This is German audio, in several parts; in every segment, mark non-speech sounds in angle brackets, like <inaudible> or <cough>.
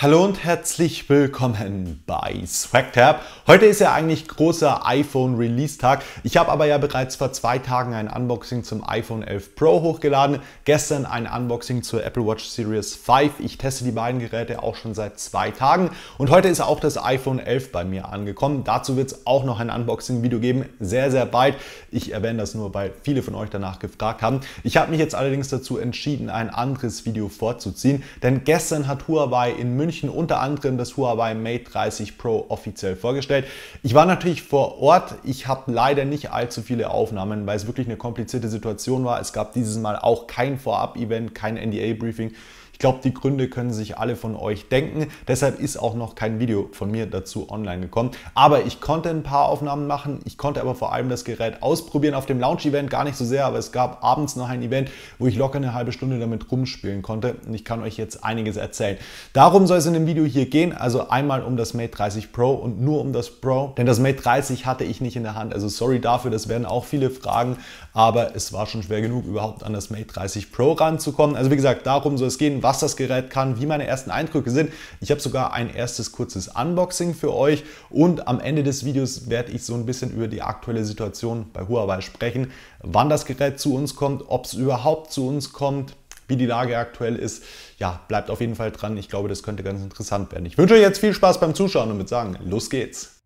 Hallo und herzlich willkommen bei SwagTab. Heute ist ja eigentlich großer iPhone Release Tag. Ich habe aber ja bereits vor zwei Tagen ein Unboxing zum iPhone 11 Pro hochgeladen. Gestern ein Unboxing zur Apple Watch Series 5. Ich teste die beiden Geräte auch schon seit zwei Tagen. Und heute ist auch das iPhone 11 bei mir angekommen. Dazu wird es auch noch ein Unboxing-Video geben. Sehr, sehr bald. Ich erwähne das nur, weil viele von euch danach gefragt haben. Ich habe mich jetzt allerdings dazu entschieden, ein anderes Video vorzuziehen. Denn gestern hat Huawei in München München unter anderem das Huawei Mate 30 Pro offiziell vorgestellt. Ich war natürlich vor Ort, ich habe leider nicht allzu viele Aufnahmen, weil es wirklich eine komplizierte Situation war. Es gab dieses Mal auch kein Vorab-Event, kein NDA-Briefing. Ich glaube, die Gründe können sich alle von euch denken. Deshalb ist auch noch kein Video von mir dazu online gekommen. Aber ich konnte ein paar Aufnahmen machen. Ich konnte aber vor allem das Gerät ausprobieren auf dem Launch-Event. Gar nicht so sehr, aber es gab abends noch ein Event, wo ich locker eine halbe Stunde damit rumspielen konnte. Und ich kann euch jetzt einiges erzählen. Darum soll es in dem Video hier gehen. Also einmal um das Mate 30 Pro und nur um das Pro. Denn das Mate 30 hatte ich nicht in der Hand. Also sorry dafür, das werden auch viele Fragen. Aber es war schon schwer genug, überhaupt an das Mate 30 Pro ranzukommen. Also wie gesagt, darum soll es gehen was das Gerät kann, wie meine ersten Eindrücke sind. Ich habe sogar ein erstes kurzes Unboxing für euch und am Ende des Videos werde ich so ein bisschen über die aktuelle Situation bei Huawei sprechen, wann das Gerät zu uns kommt, ob es überhaupt zu uns kommt, wie die Lage aktuell ist. Ja, bleibt auf jeden Fall dran. Ich glaube, das könnte ganz interessant werden. Ich wünsche euch jetzt viel Spaß beim Zuschauen und würde sagen, los geht's.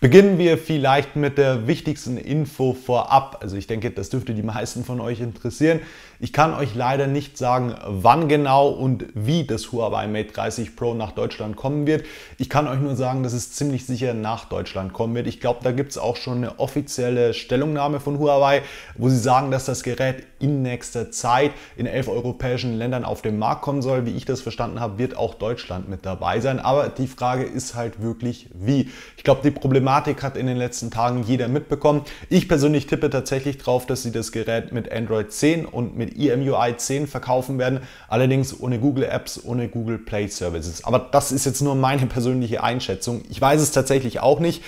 Beginnen wir vielleicht mit der wichtigsten Info vorab. Also ich denke, das dürfte die meisten von euch interessieren. Ich kann euch leider nicht sagen, wann genau und wie das Huawei Mate 30 Pro nach Deutschland kommen wird. Ich kann euch nur sagen, dass es ziemlich sicher nach Deutschland kommen wird. Ich glaube, da gibt es auch schon eine offizielle Stellungnahme von Huawei, wo sie sagen, dass das Gerät in nächster Zeit in elf europäischen Ländern auf den Markt kommen soll. Wie ich das verstanden habe, wird auch Deutschland mit dabei sein. Aber die Frage ist halt wirklich, wie. Ich glaube, die Problematik hat in den letzten Tagen jeder mitbekommen. Ich persönlich tippe tatsächlich darauf, dass sie das Gerät mit Android 10 und mit mit EMUI 10 verkaufen werden, allerdings ohne Google Apps, ohne Google Play Services. Aber das ist jetzt nur meine persönliche Einschätzung. Ich weiß es tatsächlich auch nicht.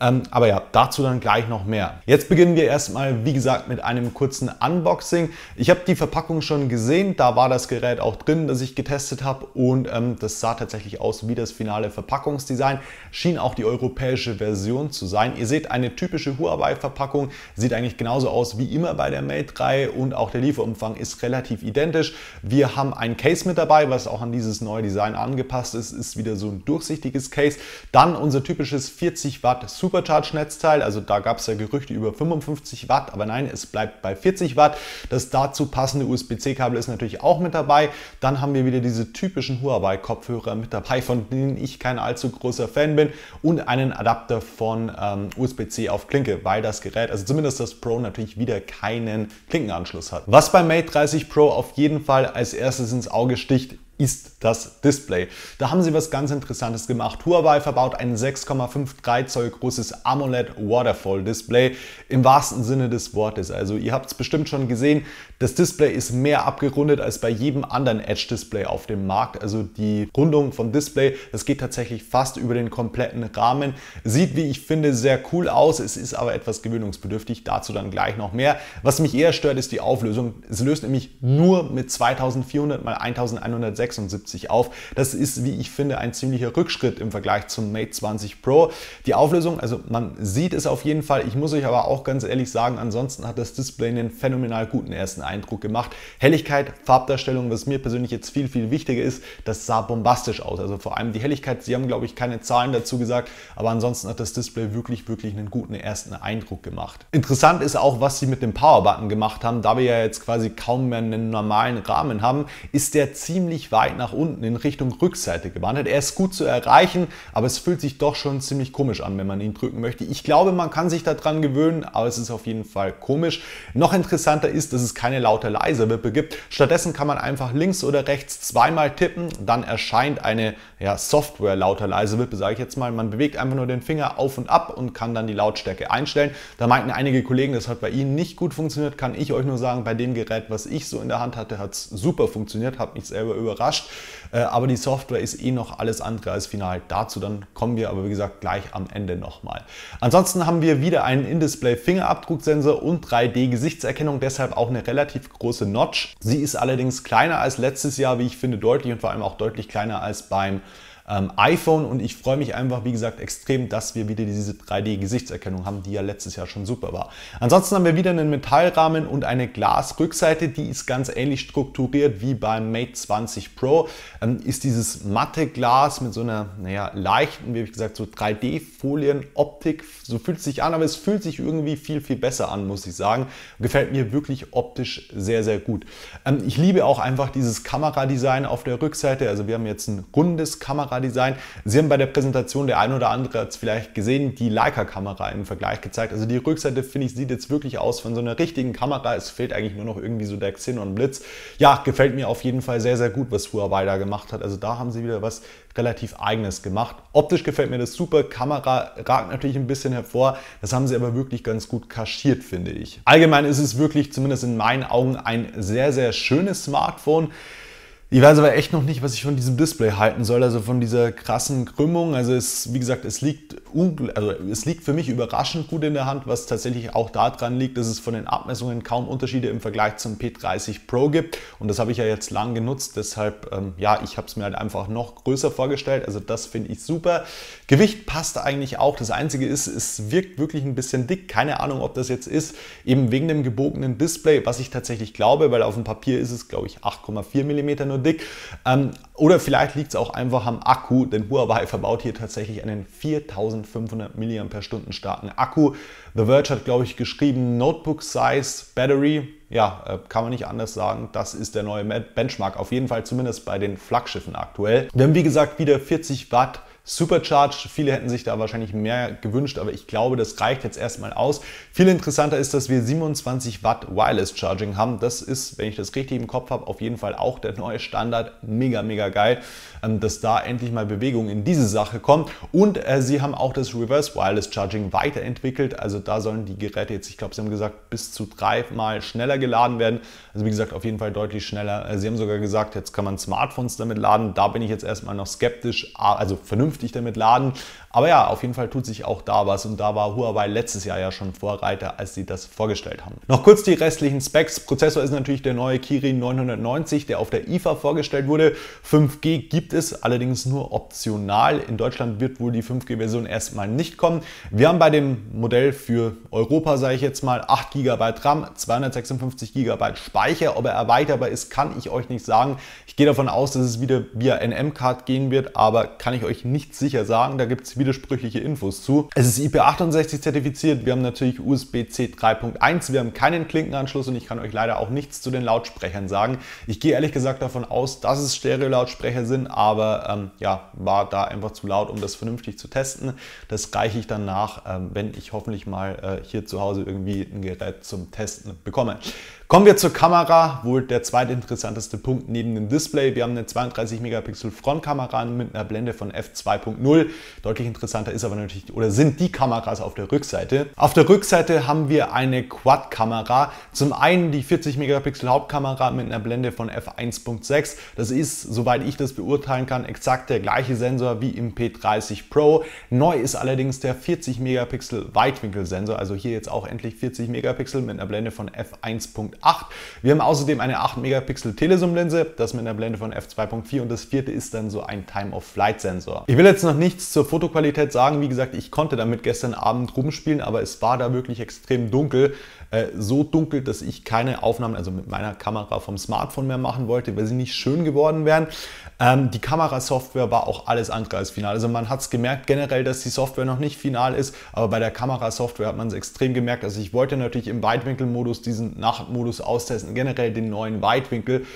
Ähm, aber ja, dazu dann gleich noch mehr. Jetzt beginnen wir erstmal, wie gesagt, mit einem kurzen Unboxing. Ich habe die Verpackung schon gesehen, da war das Gerät auch drin, das ich getestet habe und ähm, das sah tatsächlich aus wie das finale Verpackungsdesign. Schien auch die europäische Version zu sein. Ihr seht eine typische Huawei-Verpackung, sieht eigentlich genauso aus wie immer bei der Mate 3 und auch der Lieferumfang ist relativ identisch. Wir haben ein Case mit dabei, was auch an dieses neue Design angepasst ist, ist wieder so ein durchsichtiges Case. Dann unser typisches 40 Watt Super Supercharge-Netzteil. Also da gab es ja Gerüchte über 55 Watt, aber nein, es bleibt bei 40 Watt. Das dazu passende USB-C-Kabel ist natürlich auch mit dabei. Dann haben wir wieder diese typischen Huawei-Kopfhörer mit dabei, von denen ich kein allzu großer Fan bin. Und einen Adapter von ähm, USB-C auf Klinke, weil das Gerät, also zumindest das Pro, natürlich wieder keinen Klinkenanschluss hat. Was beim Mate 30 Pro auf jeden Fall als erstes ins Auge sticht, ist das Display. Da haben sie was ganz Interessantes gemacht. Huawei verbaut ein 6,53 Zoll großes AMOLED Waterfall Display im wahrsten Sinne des Wortes. Also ihr habt es bestimmt schon gesehen, das Display ist mehr abgerundet als bei jedem anderen Edge Display auf dem Markt. Also die Rundung vom Display, das geht tatsächlich fast über den kompletten Rahmen. Sieht, wie ich finde, sehr cool aus. Es ist aber etwas gewöhnungsbedürftig. Dazu dann gleich noch mehr. Was mich eher stört, ist die Auflösung. Es löst nämlich nur mit 2400 x 1160 76 auf. Das ist, wie ich finde, ein ziemlicher Rückschritt im Vergleich zum Mate 20 Pro. Die Auflösung, also man sieht es auf jeden Fall. Ich muss euch aber auch ganz ehrlich sagen, ansonsten hat das Display einen phänomenal guten ersten Eindruck gemacht. Helligkeit, Farbdarstellung, was mir persönlich jetzt viel, viel wichtiger ist, das sah bombastisch aus. Also vor allem die Helligkeit, sie haben, glaube ich, keine Zahlen dazu gesagt, aber ansonsten hat das Display wirklich, wirklich einen guten ersten Eindruck gemacht. Interessant ist auch, was sie mit dem Power-Button gemacht haben. Da wir ja jetzt quasi kaum mehr einen normalen Rahmen haben, ist der ziemlich weit weit nach unten in Richtung Rückseite gewandert. Er ist gut zu erreichen, aber es fühlt sich doch schon ziemlich komisch an, wenn man ihn drücken möchte. Ich glaube, man kann sich daran gewöhnen, aber es ist auf jeden Fall komisch. Noch interessanter ist, dass es keine lauter leise Wippe gibt. Stattdessen kann man einfach links oder rechts zweimal tippen, dann erscheint eine ja, Software lauter leise Wippe, sage ich jetzt mal. Man bewegt einfach nur den Finger auf und ab und kann dann die Lautstärke einstellen. Da meinten einige Kollegen, das hat bei ihnen nicht gut funktioniert. Kann ich euch nur sagen, bei dem Gerät, was ich so in der Hand hatte, hat es super funktioniert, hat mich selber überrascht überrascht. Äh, aber die Software ist eh noch alles andere als final. Dazu dann kommen wir aber wie gesagt gleich am Ende nochmal. Ansonsten haben wir wieder einen In-Display Fingerabdrucksensor und 3D Gesichtserkennung, deshalb auch eine relativ große Notch. Sie ist allerdings kleiner als letztes Jahr, wie ich finde, deutlich und vor allem auch deutlich kleiner als beim ähm, iPhone. Und ich freue mich einfach, wie gesagt, extrem, dass wir wieder diese 3D-Gesichtserkennung haben, die ja letztes Jahr schon super war. Ansonsten haben wir wieder einen Metallrahmen und eine Glasrückseite. Die ist ganz ähnlich strukturiert wie beim Mate 20 Pro. Ähm, ist dieses matte Glas mit so einer, naja, leichten, wie gesagt, so 3D-Folien-Optik. So fühlt es sich an, aber es fühlt sich irgendwie viel, viel besser an, muss ich sagen. Gefällt mir wirklich optisch sehr, sehr gut. Ähm, ich liebe auch einfach dieses Kameradesign auf der Rückseite. Also wir haben jetzt ein rundes Kameradesign Kameradesign. Sein. Sie haben bei der Präsentation, der ein oder andere hat es vielleicht gesehen, die Leica-Kamera im Vergleich gezeigt. Also die Rückseite, finde ich, sieht jetzt wirklich aus von so einer richtigen Kamera. Es fehlt eigentlich nur noch irgendwie so der Xenon-Blitz. Ja, gefällt mir auf jeden Fall sehr, sehr gut, was Huawei da gemacht hat. Also da haben sie wieder was relativ eigenes gemacht. Optisch gefällt mir das super. Kamera ragt natürlich ein bisschen hervor. Das haben sie aber wirklich ganz gut kaschiert, finde ich. Allgemein ist es wirklich, zumindest in meinen Augen, ein sehr, sehr schönes Smartphone. Ich weiß aber echt noch nicht, was ich von diesem Display halten soll, also von dieser krassen Krümmung. Also es, wie gesagt, es liegt also es liegt für mich überraschend gut in der Hand, was tatsächlich auch daran liegt, dass es von den Abmessungen kaum Unterschiede im Vergleich zum P30 Pro gibt. Und das habe ich ja jetzt lang genutzt, deshalb, ähm, ja, ich habe es mir halt einfach noch größer vorgestellt. Also das finde ich super. Gewicht passt eigentlich auch. Das Einzige ist, es wirkt wirklich ein bisschen dick. Keine Ahnung, ob das jetzt ist, eben wegen dem gebogenen Display, was ich tatsächlich glaube, weil auf dem Papier ist es, glaube ich, 8,4 mm nur dick. Ähm, oder vielleicht liegt es auch einfach am Akku, denn Huawei verbaut hier tatsächlich einen 4000 3500 mAh starken Akku. The Verge hat, glaube ich, geschrieben Notebook Size Battery. Ja, äh, kann man nicht anders sagen. Das ist der neue Benchmark. Auf jeden Fall zumindest bei den Flaggschiffen aktuell. Wir haben, wie gesagt, wieder 40 Watt Supercharged. Viele hätten sich da wahrscheinlich mehr gewünscht, aber ich glaube, das reicht jetzt erstmal aus. Viel interessanter ist, dass wir 27 Watt Wireless Charging haben. Das ist, wenn ich das richtig im Kopf habe, auf jeden Fall auch der neue Standard. Mega, mega geil, ähm, dass da endlich mal Bewegung in diese Sache kommt. Und äh, sie haben auch das Reverse Wireless Charging weiterentwickelt. Also da sollen die Geräte jetzt, ich glaube, sie haben gesagt, bis zu dreimal schneller geladen werden. Also wie gesagt, auf jeden Fall deutlich schneller. Äh, sie haben sogar gesagt, jetzt kann man Smartphones damit laden. Da bin ich jetzt erstmal noch skeptisch, also vernünftig damit laden. Aber ja, auf jeden Fall tut sich auch da was. Und da war Huawei letztes Jahr ja schon vorreich breiter, als sie das vorgestellt haben. Noch kurz die restlichen Specs. Prozessor ist natürlich der neue Kirin 990, der auf der IFA vorgestellt wurde. 5G gibt es allerdings nur optional. In Deutschland wird wohl die 5G-Version erstmal nicht kommen. Wir haben bei dem Modell für Europa, sage ich jetzt mal, 8 GB RAM, 256 GB Speicher. Ob er erweiterbar ist, kann ich euch nicht sagen. Ich gehe davon aus, dass es wieder via NM-Card gehen wird, aber kann ich euch nicht sicher sagen. Da gibt es widersprüchliche Infos zu. Es ist IP68 zertifiziert. Wir haben natürlich USB USB-C 3.1. Wir haben keinen Klinkenanschluss und ich kann euch leider auch nichts zu den Lautsprechern sagen. Ich gehe ehrlich gesagt davon aus, dass es Stereo-Lautsprecher sind, aber ähm, ja, war da einfach zu laut, um das vernünftig zu testen. Das reiche ich dann nach, ähm, wenn ich hoffentlich mal äh, hier zu Hause irgendwie ein Gerät zum Testen bekomme. Kommen wir zur Kamera, wohl der zweitinteressanteste Punkt neben dem Display. Wir haben eine 32 Megapixel Frontkamera mit einer Blende von f2.0. Deutlich interessanter ist aber natürlich oder sind die Kameras auf der Rückseite. Auf der Rückseite haben wir eine Quad-Kamera. Zum einen die 40 Megapixel Hauptkamera mit einer Blende von f1.6. Das ist, soweit ich das beurteilen kann, exakt der gleiche Sensor wie im P30 Pro. Neu ist allerdings der 40 Megapixel Weitwinkelsensor, also hier jetzt auch endlich 40 Megapixel mit einer Blende von f1.8. Wir haben außerdem eine 8 megapixel telesum linse das mit einer Blende von f2.4 und das vierte ist dann so ein Time-of-Flight-Sensor. Ich will jetzt noch nichts zur Fotoqualität sagen. Wie gesagt, ich konnte damit gestern Abend rumspielen, aber es war da wirklich extrem dunkel. Äh, so dunkel, dass ich keine Aufnahmen, also mit meiner Kamera vom Smartphone mehr machen wollte, weil sie nicht schön geworden wären. Ähm, die Kamerasoftware war auch alles andere als final. Also man hat es gemerkt generell, dass die Software noch nicht final ist, aber bei der Kamerasoftware hat man es extrem gemerkt. Also ich wollte natürlich im Weitwinkelmodus diesen Nachtmodus austesten, generell den neuen Weitwinkel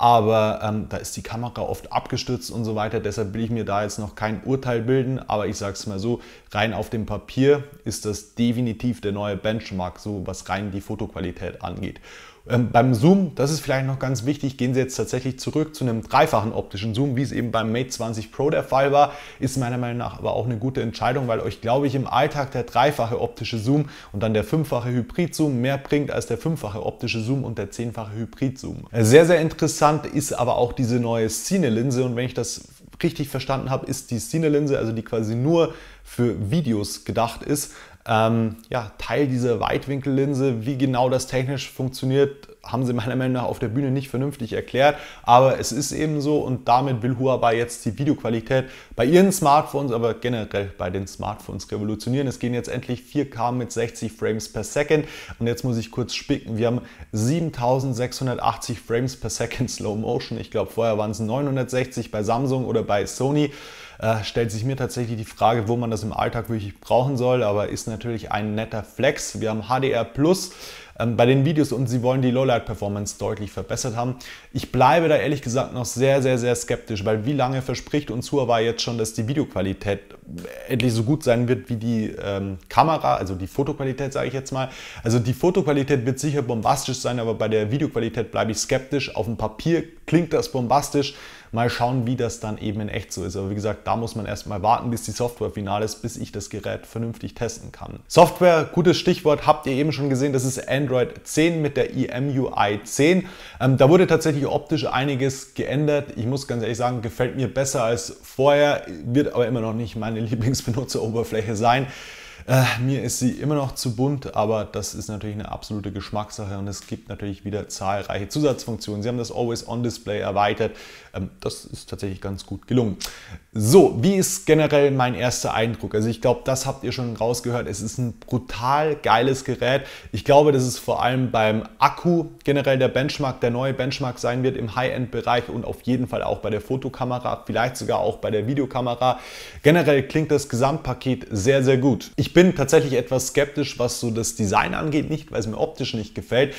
aber ähm, da ist die Kamera oft abgestürzt und so weiter. Deshalb will ich mir da jetzt noch kein Urteil bilden, aber ich sage es mal so, rein auf dem Papier ist das definitiv der neue Benchmark, so was rein die Fotoqualität angeht. Ähm, beim Zoom, das ist vielleicht noch ganz wichtig, gehen Sie jetzt tatsächlich zurück zu einem dreifachen optischen Zoom, wie es eben beim Mate 20 Pro der Fall war. Ist meiner Meinung nach aber auch eine gute Entscheidung, weil euch, glaube ich, im Alltag der dreifache optische Zoom und dann der fünffache Hybrid-Zoom mehr bringt als der fünffache optische Zoom und der zehnfache Hybrid-Zoom. Äh, sehr, sehr interessant ist aber auch diese neue Cine-Linse und wenn ich das richtig verstanden habe, ist die Cine-Linse, also die quasi nur für Videos gedacht ist, ähm, ja, Teil dieser Weitwinkellinse. Wie genau das technisch funktioniert, haben sie meiner Meinung nach auf der Bühne nicht vernünftig erklärt, aber es ist eben so und damit will Huawei jetzt die Videoqualität bei ihren Smartphones, aber generell bei den Smartphones revolutionieren. Es gehen jetzt endlich 4K mit 60 Frames per Second und jetzt muss ich kurz spicken, wir haben 7680 Frames per Second Slow Motion. Ich glaube, vorher waren es 960 bei Samsung oder bei Sony äh, stellt sich mir tatsächlich die Frage, wo man das im Alltag wirklich brauchen soll, aber ist natürlich ein netter Flex. Wir haben HDR Plus ähm, bei den Videos und sie wollen die Lowlight-Performance deutlich verbessert haben. Ich bleibe da ehrlich gesagt noch sehr, sehr, sehr skeptisch, weil wie lange verspricht uns Huawei jetzt schon, dass die Videoqualität endlich so gut sein wird wie die ähm, Kamera, also die Fotoqualität sage ich jetzt mal. Also die Fotoqualität wird sicher bombastisch sein, aber bei der Videoqualität bleibe ich skeptisch. Auf dem Papier klingt das bombastisch. Mal schauen, wie das dann eben in echt so ist. Aber wie gesagt, da muss man erstmal warten, bis die Software final ist, bis ich das Gerät vernünftig testen kann. Software, gutes Stichwort, habt ihr eben schon gesehen, das ist Android. Android 10 mit der EMUI 10. Ähm, da wurde tatsächlich optisch einiges geändert. Ich muss ganz ehrlich sagen, gefällt mir besser als vorher, wird aber immer noch nicht meine <laughs> Lieblingsbenutzeroberfläche sein. Äh, mir ist sie immer noch zu bunt, aber das ist natürlich eine absolute Geschmackssache und es gibt natürlich wieder zahlreiche Zusatzfunktionen. Sie haben das Always-On-Display erweitert, ähm, das ist tatsächlich ganz gut gelungen. So, wie ist generell mein erster Eindruck? Also ich glaube, das habt ihr schon rausgehört. Es ist ein brutal geiles Gerät. Ich glaube, dass es vor allem beim Akku generell der Benchmark, der neue Benchmark sein wird im High-End-Bereich und auf jeden Fall auch bei der Fotokamera, vielleicht sogar auch bei der Videokamera. Generell klingt das Gesamtpaket sehr, sehr gut. Ich bin tatsächlich etwas skeptisch, was so das Design angeht, nicht weil es mir optisch nicht gefällt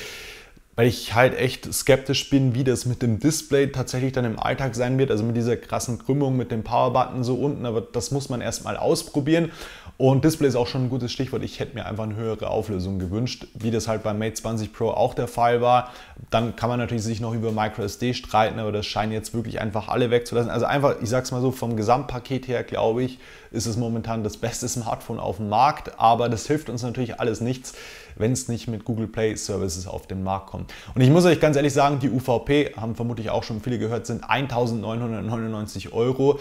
weil ich halt echt skeptisch bin, wie das mit dem Display tatsächlich dann im Alltag sein wird. Also mit dieser krassen Krümmung, mit dem Power-Button so unten, aber das muss man erstmal ausprobieren. Und Display ist auch schon ein gutes Stichwort. Ich hätte mir einfach eine höhere Auflösung gewünscht, wie das halt beim Mate 20 Pro auch der Fall war. Dann kann man natürlich sich noch über MicroSD streiten, aber das scheinen jetzt wirklich einfach alle wegzulassen. Also einfach, ich sag's mal so, vom Gesamtpaket her, glaube ich, ist es momentan das beste Smartphone auf dem Markt, aber das hilft uns natürlich alles nichts wenn es nicht mit Google Play Services auf den Markt kommt. Und ich muss euch ganz ehrlich sagen, die UVP, haben vermutlich auch schon viele gehört, sind 1999 Euro.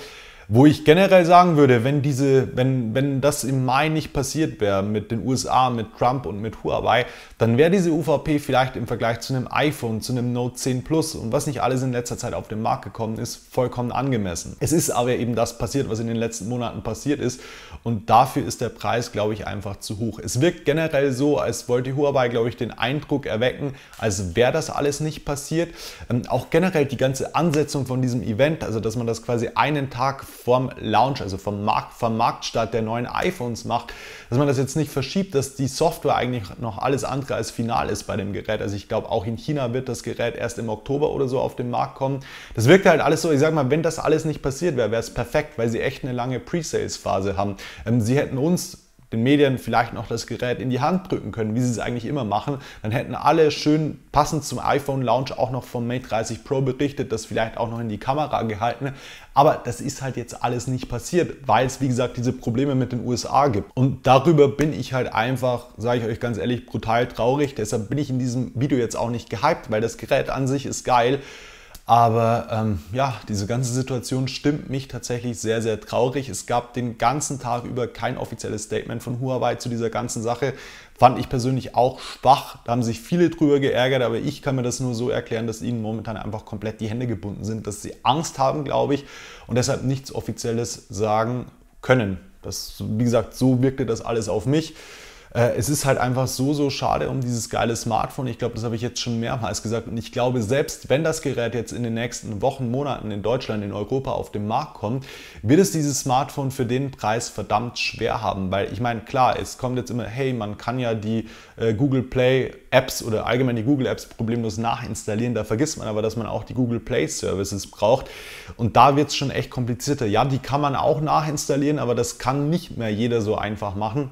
Wo ich generell sagen würde, wenn, diese, wenn, wenn das im Mai nicht passiert wäre mit den USA, mit Trump und mit Huawei, dann wäre diese UVP vielleicht im Vergleich zu einem iPhone, zu einem Note 10 Plus und was nicht alles in letzter Zeit auf den Markt gekommen ist, vollkommen angemessen. Es ist aber eben das passiert, was in den letzten Monaten passiert ist und dafür ist der Preis, glaube ich, einfach zu hoch. Es wirkt generell so, als wollte Huawei, glaube ich, den Eindruck erwecken, als wäre das alles nicht passiert. Ähm, auch generell die ganze Ansetzung von diesem Event, also dass man das quasi einen Tag vom Launch, also vom, Markt, vom Marktstart der neuen iPhones macht, dass man das jetzt nicht verschiebt, dass die Software eigentlich noch alles andere als final ist bei dem Gerät. Also ich glaube, auch in China wird das Gerät erst im Oktober oder so auf den Markt kommen. Das wirkt halt alles so, ich sag mal, wenn das alles nicht passiert wäre, wäre es perfekt, weil sie echt eine lange Pre-Sales-Phase haben. Ähm, sie hätten uns den Medien vielleicht noch das Gerät in die Hand drücken können, wie sie es eigentlich immer machen, dann hätten alle schön passend zum iPhone-Launch auch noch vom Mate 30 Pro berichtet, das vielleicht auch noch in die Kamera gehalten. Aber das ist halt jetzt alles nicht passiert, weil es, wie gesagt, diese Probleme mit den USA gibt. Und darüber bin ich halt einfach, sage ich euch ganz ehrlich, brutal traurig. Deshalb bin ich in diesem Video jetzt auch nicht gehypt, weil das Gerät an sich ist geil. Aber ähm, ja, diese ganze Situation stimmt mich tatsächlich sehr, sehr traurig. Es gab den ganzen Tag über kein offizielles Statement von Huawei zu dieser ganzen Sache. Fand ich persönlich auch schwach. Da haben sich viele drüber geärgert, aber ich kann mir das nur so erklären, dass ihnen momentan einfach komplett die Hände gebunden sind, dass sie Angst haben, glaube ich, und deshalb nichts Offizielles sagen können. Das, wie gesagt, so wirkte das alles auf mich. Äh, es ist halt einfach so, so schade um dieses geile Smartphone. Ich glaube, das habe ich jetzt schon mehrmals gesagt. Und ich glaube, selbst wenn das Gerät jetzt in den nächsten Wochen, Monaten in Deutschland, in Europa auf den Markt kommt, wird es dieses Smartphone für den Preis verdammt schwer haben. Weil ich meine, klar, es kommt jetzt immer, hey, man kann ja die äh, Google Play Apps oder allgemein die Google Apps problemlos nachinstallieren. Da vergisst man aber, dass man auch die Google Play Services braucht. Und da wird es schon echt komplizierter. Ja, die kann man auch nachinstallieren, aber das kann nicht mehr jeder so einfach machen.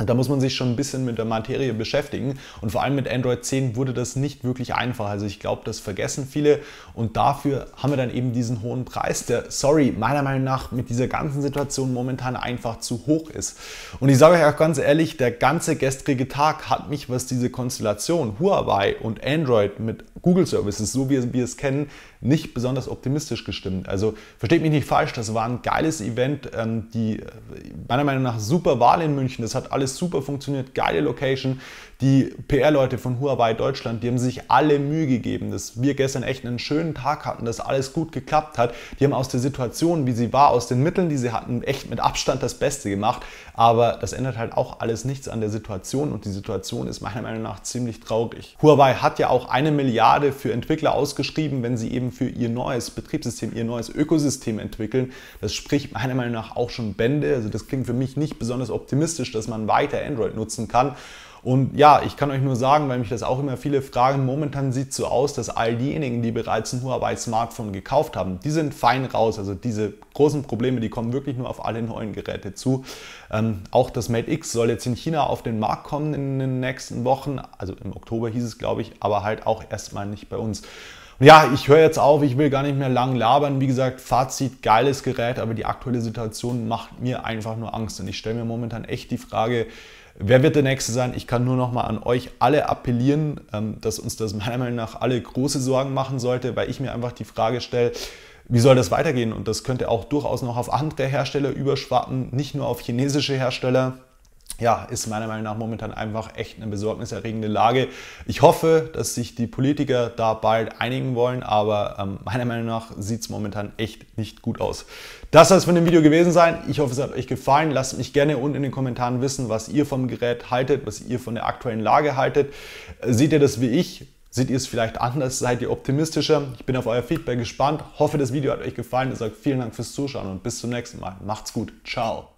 Und Da muss man sich schon ein bisschen mit der Materie beschäftigen und vor allem mit Android 10 wurde das nicht wirklich einfach. Also ich glaube, das vergessen viele und dafür haben wir dann eben diesen hohen Preis, der, sorry, meiner Meinung nach mit dieser ganzen Situation momentan einfach zu hoch ist. Und ich sage euch auch ganz ehrlich, der ganze gestrige Tag hat mich, was diese Konstellation Huawei und Android mit Google Services, so wie wir es kennen, nicht besonders optimistisch gestimmt. Also versteht mich nicht falsch, das war ein geiles Event, ähm, die äh, meiner Meinung nach super Wahl in München, das hat alles super funktioniert, geile Location die PR-Leute von Huawei Deutschland, die haben sich alle Mühe gegeben, dass wir gestern echt einen schönen Tag hatten, dass alles gut geklappt hat. Die haben aus der Situation, wie sie war, aus den Mitteln, die sie hatten, echt mit Abstand das Beste gemacht. Aber das ändert halt auch alles nichts an der Situation und die Situation ist meiner Meinung nach ziemlich traurig. Huawei hat ja auch eine Milliarde für Entwickler ausgeschrieben, wenn sie eben für ihr neues Betriebssystem, ihr neues Ökosystem entwickeln. Das spricht meiner Meinung nach auch schon Bände. Also das klingt für mich nicht besonders optimistisch, dass man weiter Android nutzen kann. Und ja, ich kann euch nur sagen, weil mich das auch immer viele fragen, momentan sieht es so aus, dass all diejenigen, die bereits ein Huawei Smartphone gekauft haben, die sind fein raus. Also diese großen Probleme, die kommen wirklich nur auf alle neuen Geräte zu. Ähm, auch das Mate X soll jetzt in China auf den Markt kommen in den nächsten Wochen. Also im Oktober hieß es, glaube ich, aber halt auch erstmal nicht bei uns. Ja, ich höre jetzt auf, ich will gar nicht mehr lang labern. Wie gesagt, Fazit, geiles Gerät, aber die aktuelle Situation macht mir einfach nur Angst. Und ich stelle mir momentan echt die Frage, Wer wird der Nächste sein? Ich kann nur noch mal an euch alle appellieren, ähm, dass uns das <laughs> meiner Meinung nach alle große Sorgen machen sollte, weil ich mir einfach die Frage stelle, wie soll das weitergehen? Und das könnte auch durchaus noch auf andere Hersteller überschwappen, nicht nur auf chinesische Hersteller ja, ist meiner Meinung nach momentan einfach echt eine besorgniserregende Lage. Ich hoffe, dass sich die Politiker da bald einigen wollen, aber ähm, meiner Meinung nach sieht es momentan echt nicht gut aus. Das soll es von dem Video gewesen sein. Ich hoffe, es hat euch gefallen. Lasst mich gerne unten in den Kommentaren wissen, was ihr vom Gerät haltet, was ihr von der aktuellen Lage haltet. Äh, seht ihr das wie ich? Seht ihr es vielleicht anders? Seid ihr optimistischer? Ich bin auf euer Feedback gespannt. Hoffe, das Video hat euch gefallen. Ich sage vielen Dank fürs Zuschauen und bis zum nächsten Mal. Macht's gut. Ciao.